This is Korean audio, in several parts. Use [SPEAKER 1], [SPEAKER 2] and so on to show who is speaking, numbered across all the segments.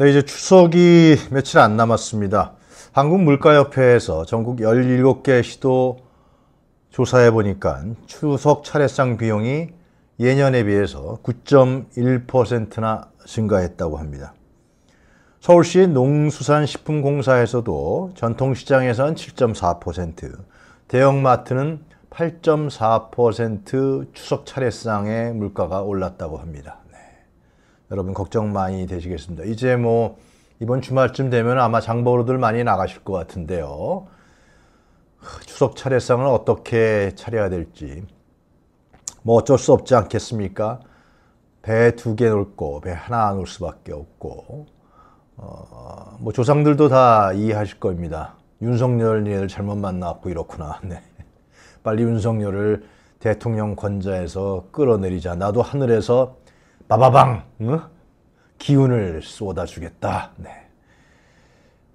[SPEAKER 1] 네, 이제 추석이 며칠 안 남았습니다. 한국물가협회에서 전국 17개 시도 조사해 보니까 추석 차례상 비용이 예년에 비해서 9.1%나 증가했다고 합니다. 서울시 농수산식품공사에서도 전통시장에선 7.4%, 대형마트는 8.4% 추석 차례상의 물가가 올랐다고 합니다. 여러분 걱정 많이 되시겠습니다. 이제 뭐 이번 주말쯤 되면 아마 장보러들 많이 나가실 것 같은데요. 추석 차례상을 어떻게 차려야 될지 뭐 어쩔 수 없지 않겠습니까? 배 두 개 놓고 배 하나 놓을 수밖에 없고 어, 뭐 조상들도 다 이해하실 겁니다. 윤석열 얘를 잘못 만났고 이렇구나. 네. 빨리 윤석열을 대통령 권좌에서 끌어내리자. 나도 하늘에서 바바방 응? 기운을 쏟아주겠다. 네.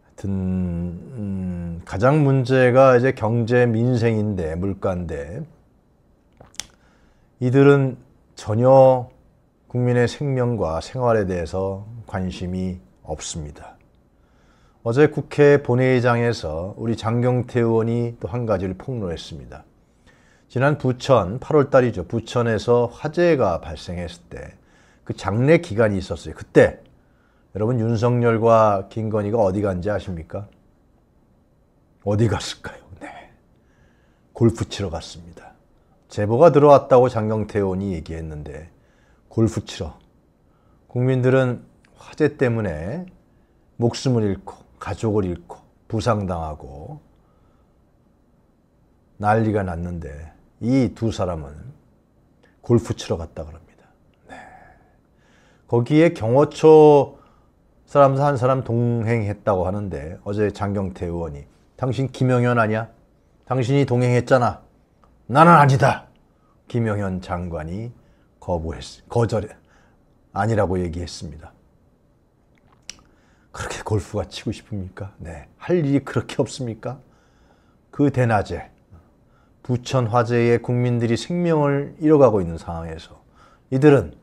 [SPEAKER 1] 하여튼 음, 가장 문제가 이제 경제 민생인데 물가인데 이들은 전혀 국민의 생명과 생활에 대해서 관심이 없습니다. 어제 국회 본회의장에서 우리 장경태 의원이 또 한 가지를 폭로했습니다. 지난 부천 8월달이죠. 부천에서 화재가 발생했을 때그 장례 기간이 있었어요. 그때 여러분 윤석열과 김건희가 어디 간지 아십니까? 어디 갔을까요? 네. 골프 치러 갔습니다. 제보가 들어왔다고 장경태 의원이 얘기했는데 골프 치러 국민들은 화재 때문에 목숨을 잃고 가족을 잃고 부상당하고 난리가 났는데 이 두 사람은 골프 치러 갔다 그럽니다. 거기에 경호처 사람 한 사람 동행했다고 하는데 어제 장경태 의원이 당신 김영현 아니야? 당신이 동행했잖아. 나는 아니다. 김영현 장관이 거부했 거절해 아니라고 얘기했습니다. 그렇게 골프가 치고 싶습니까? 네. 할 일이 그렇게 없습니까? 그 대낮에 부천 화재에 국민들이 생명을 잃어가고 있는 상황에서 이들은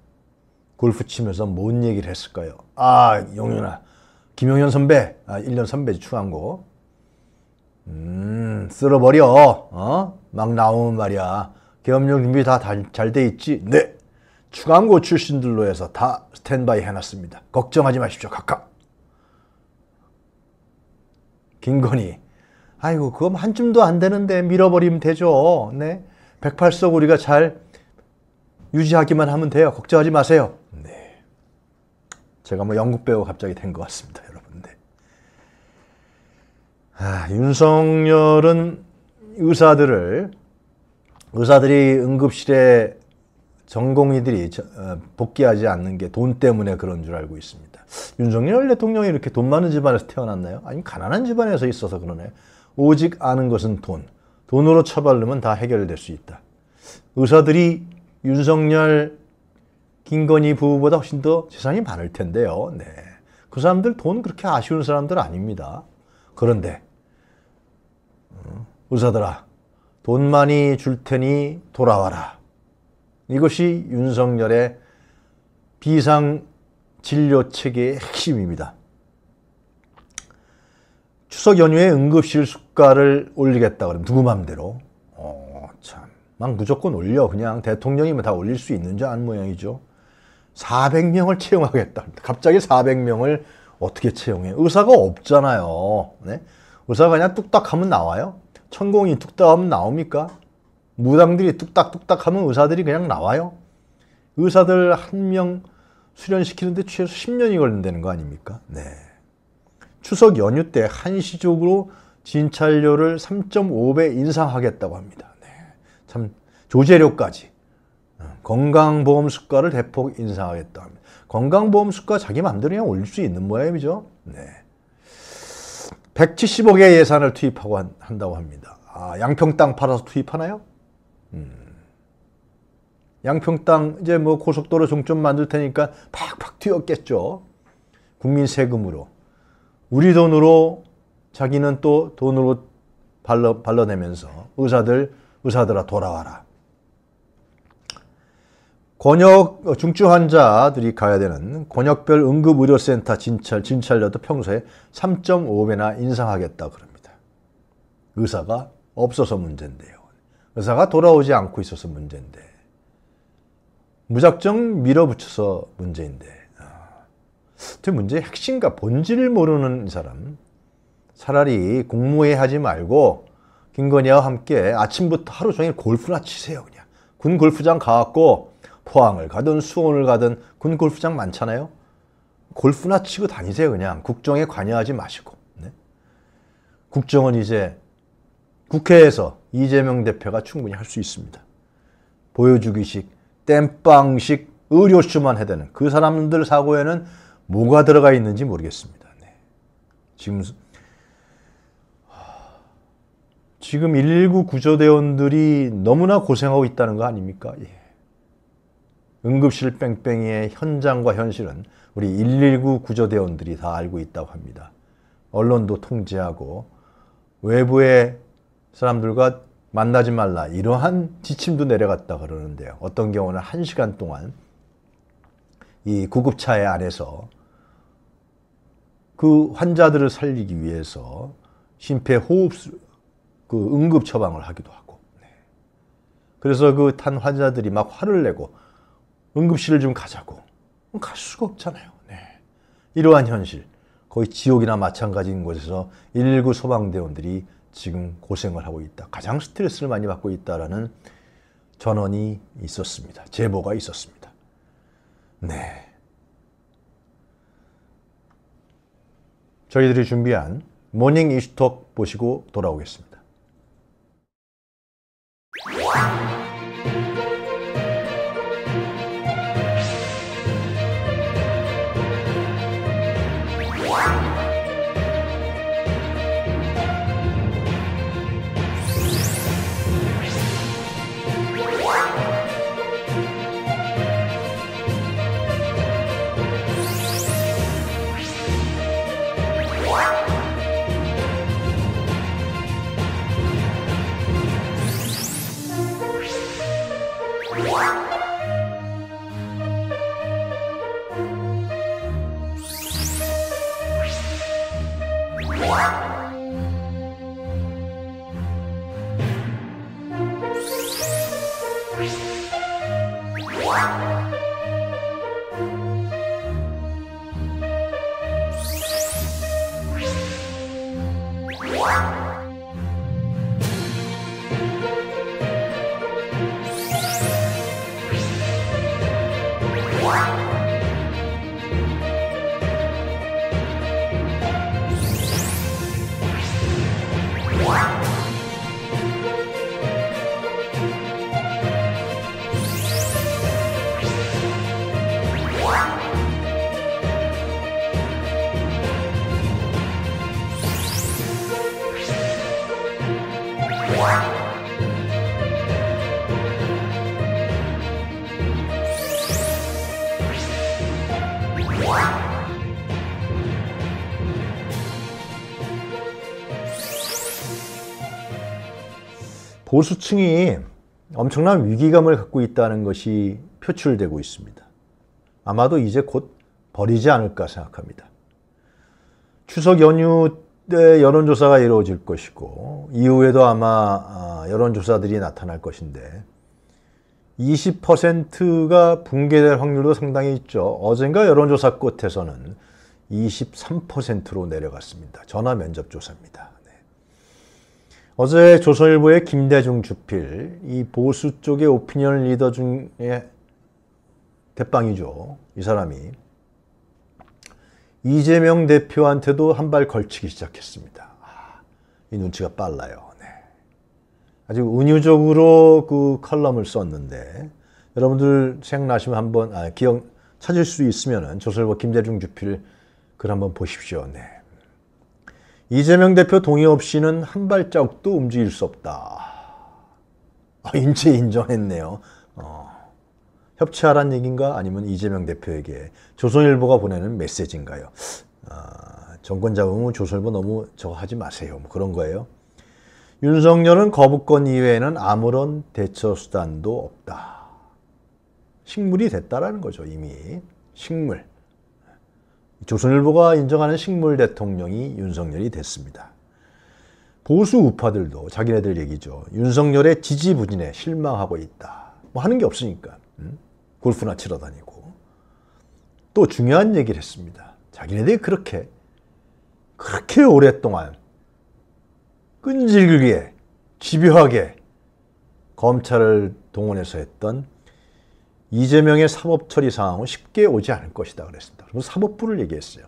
[SPEAKER 1] 골프 치면서 뭔 얘기를 했을까요? 아, 용윤아. 김용현 선배. 아, 1년 선배 추한고. 음, 쓸어버려. 어? 막 나오면 말이야. 계엄령 준비 다 잘 돼 있지? 네. 추감고 출신들로 해서 다 스탠바이 해놨습니다. 걱정하지 마십시오, 각각. 김건희. 아이고, 그건 한 쯤도 안 되는데 밀어버리면 되죠. 네. 108석 우리가 잘 유지하기만 하면 돼요. 걱정하지 마세요. 제가 뭐 연극 배우 갑자기 된 것 같습니다, 여러분들. 아, 윤석열은 의사들을 의사들이 응급실에 전공의들이 어, 복귀하지 않는 게 돈 때문에 그런 줄 알고 있습니다. 윤석열 대통령이 이렇게 돈 많은 집안에서 태어났나요? 아니 가난한 집안에서 있어서 그러네. 오직 아는 것은 돈. 돈으로 처벌하면 다 해결될 수 있다. 의사들이 윤석열 김건희 부부보다 훨씬 더 재산이 많을 텐데요. 네. 그 사람들 돈 그렇게 아쉬운 사람들 아닙니다. 그런데 음, 의사들아 돈 많이 줄 테니 돌아와라. 이것이 윤석열의 비상 진료 체계의 핵심입니다. 추석 연휴에 응급실 수가를 올리겠다 그러면 누구 맘대로 어, 참. 막 무조건 올려 그냥 대통령이면 뭐 다 올릴 수 있는 줄 아는 모양이죠. 400명을 채용하겠다. 갑자기 400명을 어떻게 채용해? 의사가 없잖아요. 네? 의사가 그냥 뚝딱 하면 나와요? 천공이 뚝딱 하면 나옵니까? 무당들이 뚝딱뚝딱 하면 의사들이 그냥 나와요? 의사들 한 명 수련시키는데 최소 10년이 걸린다는 거 아닙니까? 네. 추석 연휴 때 한시적으로 진찰료를 3.5배 인상하겠다고 합니다. 네. 참 조재료까지 건강보험 수가를 대폭 인상하겠다. 건강보험 수가 자기 마음대로 그냥 올릴 수 있는 모양이죠. 네. 170억의 예산을 투입하고 한, 다고 합니다. 아, 양평 땅 팔아서 투입하나요? 음. 양평 땅 이제 뭐 고속도로 종점 만들 테니까 팍팍 튀었겠죠. 국민 세금으로. 우리 돈으로 자기는 또 돈으로 발러, 발라내면서 의사들, 의사들아 돌아와라. 권역 어, 중증 환자들이 가야 되는 권역별 응급의료센터 진찰 진찰료도 평소에 3.5배나 인상하겠다 그럽니다. 의사가 없어서 문제인데요. 의사가 돌아오지 않고 있어서 문제인데 무작정 밀어붙여서 문제인데 그 아, 문제의 핵심과 본질을 모르는 사람 차라리 공무회 하지 말고 김건희와 함께 아침부터 하루 종일 골프나 치세요 그냥 군 골프장 가갖고 포항을 가든 수원을 가든 군 골프장 많잖아요. 골프나 치고 다니세요 그냥. 국정에 관여하지 마시고. 네? 국정은 이제 국회에서 이재명 대표가 충분히 할 수 있습니다. 보여주기식, 땜빵식, 의료쇼만 해대는 그 사람들 사고에는 뭐가 들어가 있는지 모르겠습니다. 네. 지금 지금 119 구조대원들이 너무나 고생하고 있다는 거 아닙니까? 예. 응급실 뺑뺑이의 현장과 현실은 우리 119 구조대원들이 다 알고 있다고 합니다. 언론도 통제하고 외부의 사람들과 만나지 말라 이러한 지침도 내려갔다 그러는데요. 어떤 경우는 1시간 동안 이 구급차에 안에서 그 환자들을 살리기 위해서 심폐호흡 그 응급 처방을 하기도 하고 네. 그래서 그 탄 환자들이 막 화를 내고 응급실을 좀 가자고. 갈 수가 없잖아요. 네. 이러한 현실, 거의 지옥이나 마찬가지인 곳에서 119 소방대원들이 지금 고생을 하고 있다. 가장 스트레스를 많이 받고 있다라는 전원이 있었습니다. 제보가 있었습니다. 네. 저희들이 준비한 모닝 이슈톡 보시고 돌아오겠습니다. 보수층이 엄청난 위기감을 갖고 있다는 것이 표출되고 있습니다. 아마도 이제 곧 버리지 않을까 생각합니다. 추석 연휴 때 여론조사가 이루어질 것이고 이후에도 아마 아, 여론조사들이 나타날 것인데 20%가 붕괴될 확률도 상당히 있죠. 어젠가 여론조사 끝에서는 23%로 내려갔습니다. 전화 면접 조사입니다. 어제 조선일보의 김대중 주필, 이 보수 쪽의 오피니언 리더 중에 대빵이죠. 이 사람이 이재명 대표한테도 한 발 걸치기 시작했습니다. 아, 이 눈치가 빨라요. 네. 아주 은유적으로 그 컬럼을 썼는데 여러분들 생각나시면 한번 아, 기억 찾을 수 있으면 조선일보 김대중 주필 글 한번 보십시오. 네. 이재명 대표 동의 없이는 한발짝도 움직일 수 없다. 아, 인체 인정했네요. 어, 협치하란 얘기인가 아니면 이재명 대표에게 조선일보가 보내는 메시지인가요? 아, 정권 잡으면 조선일보 너무 저거 하지 마세요. 뭐 그런 거예요. 윤석열은 거부권 이외에는 아무런 대처 수단도 없다. 식물이 됐다라는 거죠. 이미 식물. 조선일보가 인정하는 식물 대통령이 윤석열이 됐습니다. 보수 우파들도 자기네들 얘기죠. 윤석열의 지지부진에 실망하고 있다. 뭐 하는 게 없으니까. 음? 골프나 치러 다니고. 또 중요한 얘기를 했습니다. 자기네들이 그렇게, 그렇게 오랫동안 끈질기게, 집요하게 검찰을 동원해서 했던 이재명의 사법처리 상황은 쉽게 오지 않을 것이다 그랬습니다. 그래서 사법부를 얘기했어요.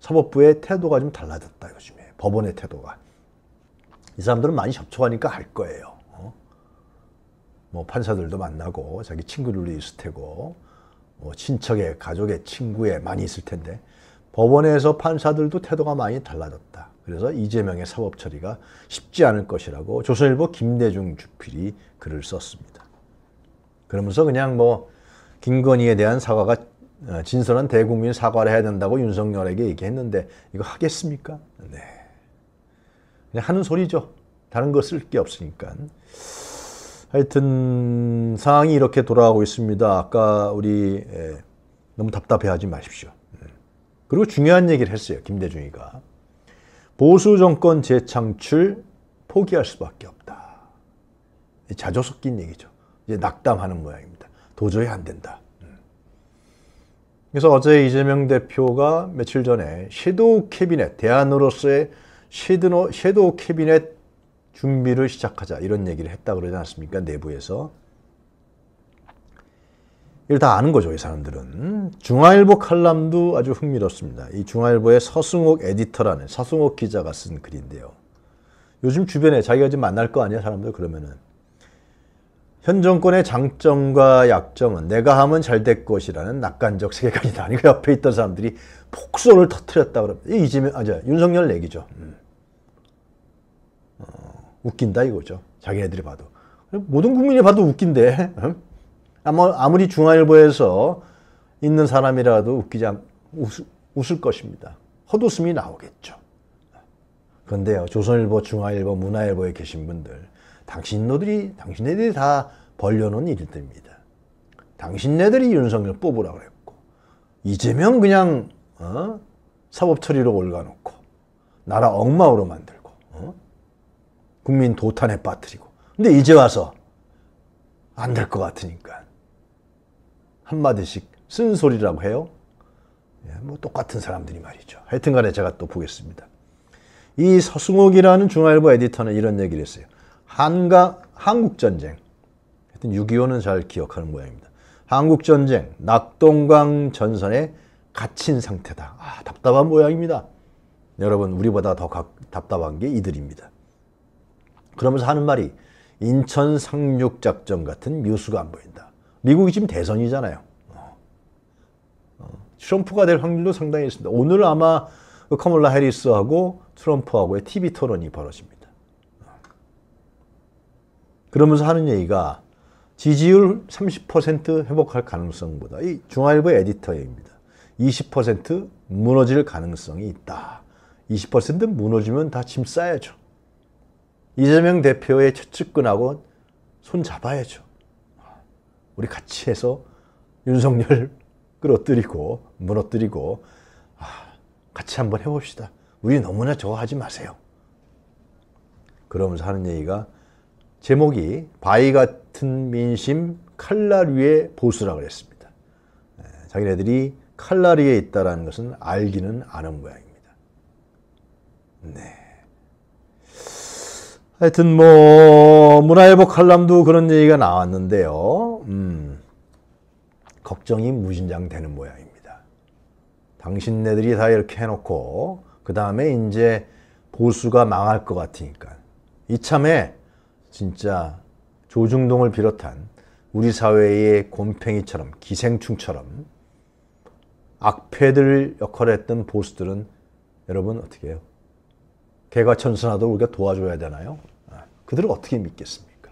[SPEAKER 1] 사법부의 태도가 좀 달라졌다 요즘에 법원의 태도가 이 사람들은 많이 접촉하니까 알 거예요. 어? 뭐 판사들도 만나고 자기 친구들도 있을 테고 뭐 친척의 가족의 친구에 많이 있을 텐데 법원에서 판사들도 태도가 많이 달라졌다. 그래서 이재명의 사법 처리가 쉽지 않을 것이라고 조선일보 김대중 주필이 글을 썼습니다. 그러면서 그냥 뭐 김건희에 대한 사과가 어, 진솔한 대국민 사과를 해야 된다고 윤석열에게 얘기했는데 이거 하겠습니까? 네. 그냥 하는 소리죠. 다른 거 쓸 게 없으니까. 하여튼 상황이 이렇게 돌아가고 있습니다. 아까 우리 예, 너무 답답해하지 마십시오. 예. 그리고 중요한 얘기를 했어요. 김대중이가. 보수 정권 재창출 포기할 수밖에 없다. 자조 섞인 얘기죠. 이제 낙담하는 모양입니다. 도저히 안 된다. 그래서 어제 이재명 대표가 며칠 전에 섀도우 캐비넷, 대안으로서의 섀도우, 섀도우 캐비넷 준비를 시작하자 이런 얘기를 했다 그러지 않습니까? 았 내부에서. 이걸 다 아는 거죠, 이 사람들은. 중화일보 칼럼도 아주 흥미롭습니다. 이 중화일보의 서승옥 에디터라는 서승옥 기자가 쓴 글인데요. 요즘 주변에 자기가 지금 만날 거 아니야, 사람들 그러면은. 현 정권의 장점과 약점은 내가 하면 잘 될 것이라는 낙관적 세계관이다. 그니까 옆에 있던 사람들이 폭소를 터트렸다 그러면 이지명 아니 윤석열 얘기죠. 음. 어, 웃긴다 이거죠. 자기네들이 봐도 모든 국민이 봐도 웃긴데 아마 아무리 중앙일보에서 있는 사람이라도 웃기지 않, 웃, 웃을 것입니다. 헛웃음이 나오겠죠. 그런데요 조선일보, 중앙일보, 문화일보에 계신 분들 당신너들이 당신네들이 다 벌려놓은 일들입니다. 당신네들이 윤석열 뽑으라 그랬고 이재명 그냥 어? 사법 처리로 올가놓고 나라 엉망으로 만들고 어? 국민 도탄에 빠뜨리고 근데 이제 와서 안 될 것 같으니까 한마디씩 쓴소리라고 해요. 예, 뭐 똑같은 사람들이 말이죠. 하여튼간에 제가 또 보겠습니다. 이 서승옥이라는 중화일보 에디터는 이런 얘기를 했어요. 한가 한국전쟁 하여튼 6.25는 잘 기억하는 모양입니다. 한국전쟁 낙동강 전선에 갇힌 상태다. 아, 답답한 모양입니다. 여러분 우리보다 더 가, 답답한 게 이들입니다. 그러면서 하는 말이 인천 상륙작전 같은 묘수가 안 보인다. 미국이 지금 대선이잖아요. 어. 어. 트럼프가 될 확률도 상당히 있습니다. 오늘 아마 커멀라 그 해리스하고 트럼프하고의 TV 토론이 벌어집니다. 그러면서 하는 얘기가 지지율 30% 회복할 가능성보다 이 중앙일보 에디터입니다. 20% 무너질 가능성이 있다. 20% 무너지면 다 짐 싸야죠. 이재명 대표의 최측근하고 손 잡아야죠. 우리 같이 해서 윤석열 끌어뜨리고 무너뜨리고 아, 같이 한번 해봅시다. 우리 너무나 저하지 마세요. 그러면서 하는 얘기가 제목이 바위 같은 민심 칼날 위에 보수라 그랬습니다. 네, 자기네들이 칼날 위에 있다라는 것은 알기는 아는 모양입니다. 네. 하여튼 뭐 문화일보 칼럼도 그런 얘기가 나왔는데요. 음, 걱정이 무진장 되는 모양입니다. 당신네들이 다 이렇게 해놓고 그 다음에 이제 보수가 망할 것 같으니까 이참에 진짜 조중동을 비롯한 우리 사회의 곰팽이처럼 기생충처럼 악패들 역할을 했던 보수들은 여러분 어떻게 해요? 개가 천선하도 우리가 도와줘야 되나요? 아, 그들을 어떻게 믿겠습니까?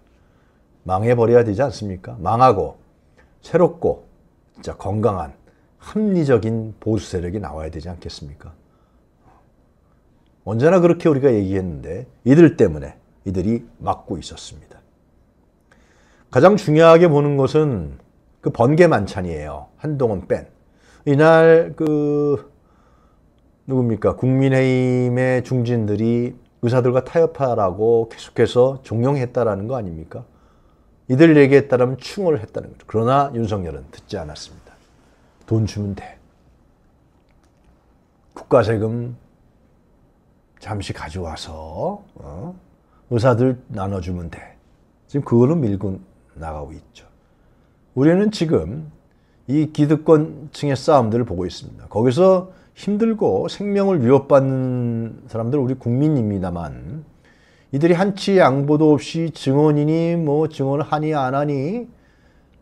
[SPEAKER 1] 망해버려야 되지 않습니까? 망하고 새롭고 진짜 건강한 합리적인 보수 세력이 나와야 되지 않겠습니까? 언제나 그렇게 우리가 얘기했는데 이들 때문에 이들이 막고 있었습니다. 가장 중요하게 보는 것은 그 번개 만찬이에요. 한동훈 뺀. 이날 그 누굽니까? 국민의힘의 중진들이 의사들과 타협하라고 계속해서 종용했다라는 거 아닙니까? 이들 얘기에 따르면 충을 했다는 거죠. 그러나 윤석열은 듣지 않았습니다. 돈 주면 돼. 국가세금 잠시 가져와서 어? 의사들 나눠주면 돼. 지금 그걸로 밀고 나가고 있죠. 우리는 지금 이 기득권층의 싸움들을 보고 있습니다. 거기서 힘들고 생명을 위협받는 사람들 우리 국민입니다만 이들이 한치 양보도 없이 증언이니 뭐 증언을 하니 안 하니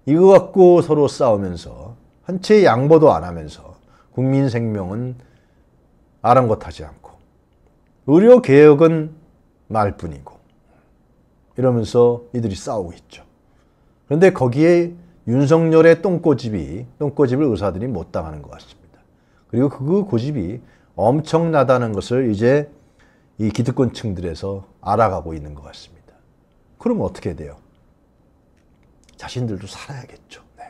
[SPEAKER 1] 이거 갖고 서로 싸우면서 한치 양보도 안 하면서 국민 생명은 아랑곳하지 않고 의료 개혁은 말뿐이고 이러면서 이들이 싸우고 있죠. 그런데 거기에 윤석열의 똥꼬집이 똥꼬집을 의사들이 못 당하는 것 같습니다. 그리고 그 고집이 엄청나다는 것을 이제 이 기득권층들에서 알아가고 있는 것 같습니다. 그럼 어떻게 돼요? 자신들도 살아야겠죠. 네.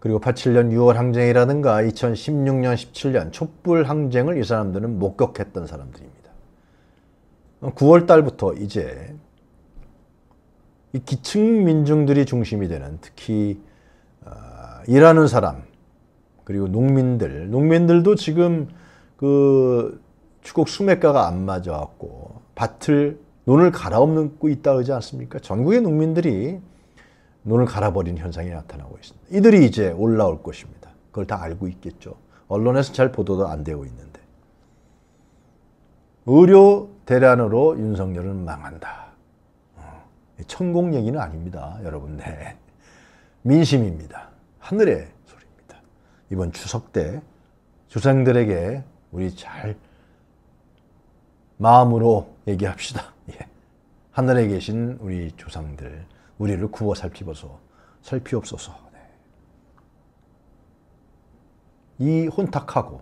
[SPEAKER 1] 그리고 87년 6월 항쟁이라든가 2016년 17년 촛불 항쟁을 이 사람들은 목격했던 사람들입니다. 9월 달부터 이제 이 기층 민중들이 중심이 되는 특히 어, 일하는 사람 그리고 농민들 농민들도 지금 그 축곡 수매가가 안맞아왔고 밭을 논을 갈아엎고 있다 그러지 않습니까? 전국의 농민들이 논을 갈아버린 현상이 나타나고 있습니다. 이들이 이제 올라올 것입니다. 그걸 다 알고 있겠죠. 언론에서 잘 보도도 안 되고 있는데. 의료 대란으로 윤석열은 망한다. 어, 천공 얘기는 아닙니다. 여러분, 네. 민심입니다. 하늘의 소리입니다. 이번 추석 때 조상들에게 우리 잘 마음으로 얘기합시다. 예. 하늘에 계신 우리 조상들, 우리를 구워 살피어서 살피옵소서. 네. 이 혼탁하고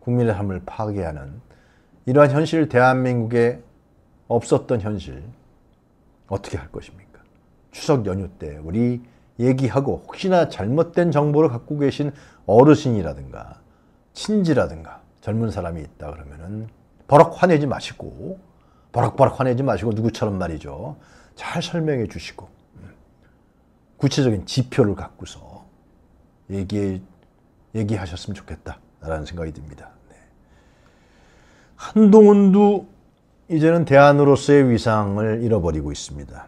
[SPEAKER 1] 국민의 삶을 파괴하는 이러한 현실 대한민국에 없었던 현실 어떻게 할 것입니까? 추석 연휴 때 우리 얘기하고 혹시나 잘못된 정보를 갖고 계신 어르신이라든가 친지라든가 젊은 사람이 있다 그러면은 버럭 화내지 마시고 버럭버럭 화내지 마시고 누구처럼 말이죠. 잘 설명해 주시고 음, 구체적인 지표를 갖고서 얘기 얘기하셨으면 좋겠다라는 생각이 듭니다. 한동훈도 이제는 대안으로서의 위상을 잃어버리고 있습니다.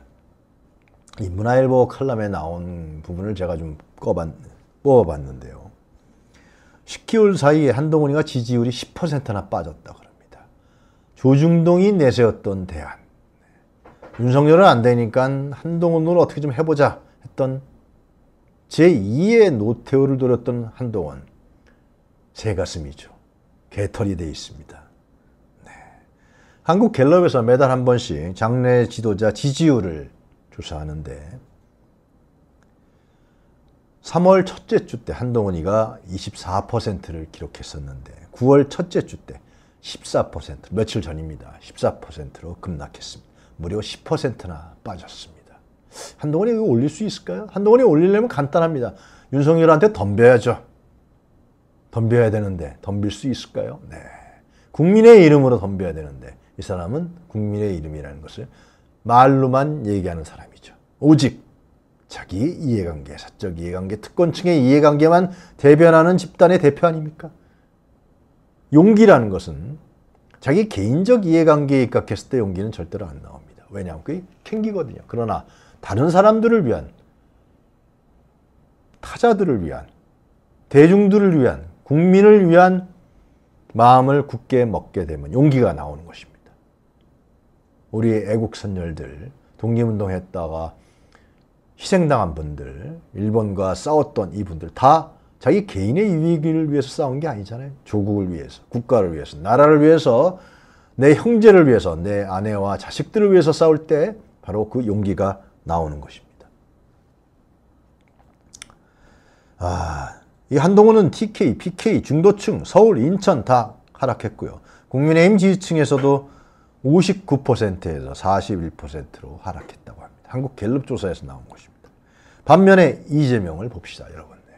[SPEAKER 1] 이 문화일보 칼럼에 나온 부분을 제가 좀 꺼봤, 뽑아봤는데요. 10개월 사이에 한동훈이가 지지율이 10%나 빠졌다고 합니다. 조중동이 내세웠던 대안. 윤석열은 안 되니까 한동훈으로 어떻게 좀 해보자 했던 제2의 노태우를 노렸던 한동훈. 새 가슴이죠. 개털이 돼 있습니다. 한국 갤럽에서 매달 한 번씩 장래 지도자 지지율을 조사하는데 3월 첫째 주 때 한동훈이가 24%를 기록했었는데 9월 첫째 주 때 14% 며칠 전입니다. 14%로 급락했습니다. 무려 10%나 빠졌습니다. 한동훈이 이거 올릴 수 있을까요? 한동훈이 올리려면 간단합니다. 윤석열한테 덤벼야죠. 덤벼야 되는데 덤빌 수 있을까요? 네. 국민의 이름으로 덤벼야 되는데 이 사람은 국민의 이름이라는 것을 말로만 얘기하는 사람이죠. 오직 자기 이해관계, 사적 이해관계, 특권층의 이해관계만 대변하는 집단의 대표 아닙니까? 용기라는 것은 자기 개인적 이해관계에 입각했을 때 용기는 절대로 안 나옵니다. 왜냐하면 그게 캥기거든요. 그러나 다른 사람들을 위한, 타자들을 위한, 대중들을 위한, 국민을 위한 마음을 굳게 먹게 되면 용기가 나오는 것입니다. 우리 애국 선열들, 독립운동 했다가 희생당한 분들, 일본과 싸웠던 이분들 다 자기 개인의 위기를 위해서 싸운 게 아니잖아요. 조국을 위해서, 국가를 위해서, 나라를 위해서, 내 형제를 위해서, 내 아내와 자식들을 위해서 싸울 때 바로 그 용기가 나오는 것입니다. 아, 이 한동훈은 TK, PK, 중도층, 서울, 인천 다 하락했고요. 국민의힘 지지층에서도 59%에서 41%로 하락했다고 합니다. 한국 갤럽 조사에서 나온 것입니다. 반면에 이재명을 봅시다, 여러분. 네.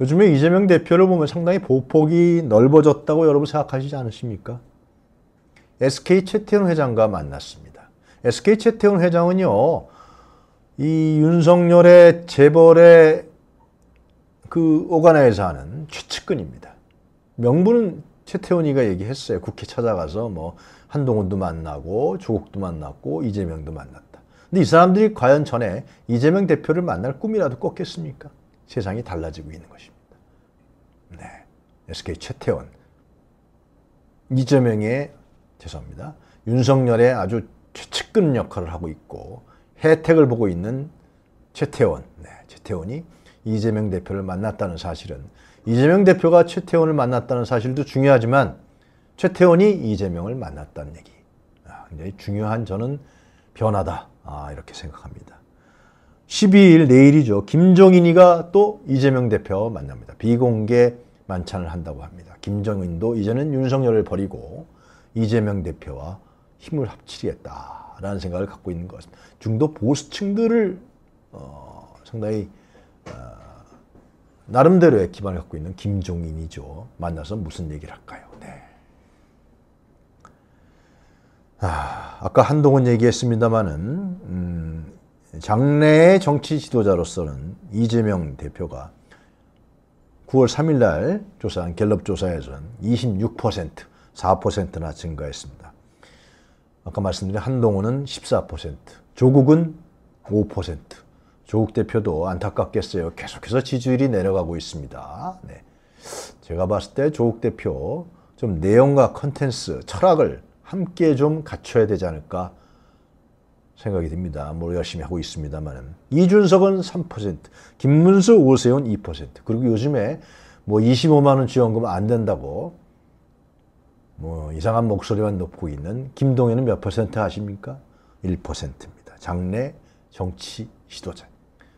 [SPEAKER 1] 요즘에 이재명 대표를 보면 상당히 보폭이 넓어졌다고 여러분 생각하시지 않으십니까? SK 최태원 회장과 만났습니다. SK 최태원 회장은요, 이 윤석열의 재벌의 그 오가나에서 하는 최측근입니다. 명분은 최태원이가 얘기했어요. 국회 찾아가서 뭐 한동훈도 만나고 조국도 만났고 이재명도 만났다. 근데 이 사람들이 과연 전에 이재명 대표를 만날 꿈이라도 꿨겠습니까? 세상이 달라지고 있는 것입니다. 네. SK 최태원. 이재명의 죄송합니다. 윤석열의 아주 최측근 역할을 하고 있고 혜택을 보고 있는 최태원. 네. 최태원이 이재명 대표를 만났다는 사실은 이재명 대표가 최태원을 만났다는 사실도 중요하지만 최태원이 이재명을 만났다는 얘기. 아, 굉장히 중요한 저는 변화다. 아, 이렇게 생각합니다. 12일 내일이죠. 김종인이가 또 이재명 대표 만납니다. 비공개 만찬을 한다고 합니다. 김정인도 이제는 윤석열을 버리고 이재명 대표와 힘을 합치겠다라는 생각을 갖고 있는 것 같습니다. 중도 보수층들을 어, 상당히 어, 나름대로의 기반을 갖고 있는 김종인이죠. 만나서 무슨 얘기를 할까요? 네. 아, 아까 한동훈 얘기했습니다마는 음, 장래의 정치 지도자로서는 이재명 대표가 9월 3일 날 조사한 갤럽 조사에서는 26%, 4%나 증가했습니다. 아까 말씀드린 한동훈은 14%, 조국은 5%, 조국 대표도 안타깝겠어요. 계속해서 지지율이 내려가고 있습니다. 네. 제가 봤을 때 조국 대표 좀 내용과 컨텐츠, 철학을 함께 좀 갖춰야 되지 않을까 생각이 듭니다. 뭘 열심히 하고 있습니다만 이준석은 3%, 김문수, 오세훈 2%. 그리고 요즘에 뭐 25만 원 지원금 안 된다고 뭐 이상한 목소리만 높고 있는 김동연은 몇 퍼센트 아십니까? 1%입니다. 장래 정치 지도자.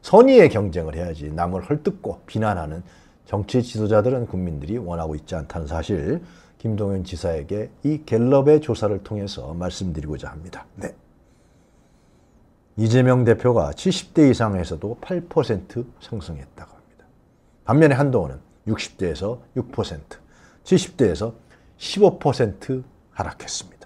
[SPEAKER 1] 선의의 경쟁을 해야지 남을 헐뜯고 비난하는 정치 지도자들은 국민들이 원하고 있지 않다는 사실 김동연 지사에게 이 갤럽의 조사를 통해서 말씀드리고자 합니다. 네. 이재명 대표가 70대 이상에서도 8% 상승했다고 합니다. 반면에 한동훈은 60대에서 6%, 70대에서 15% 하락했습니다.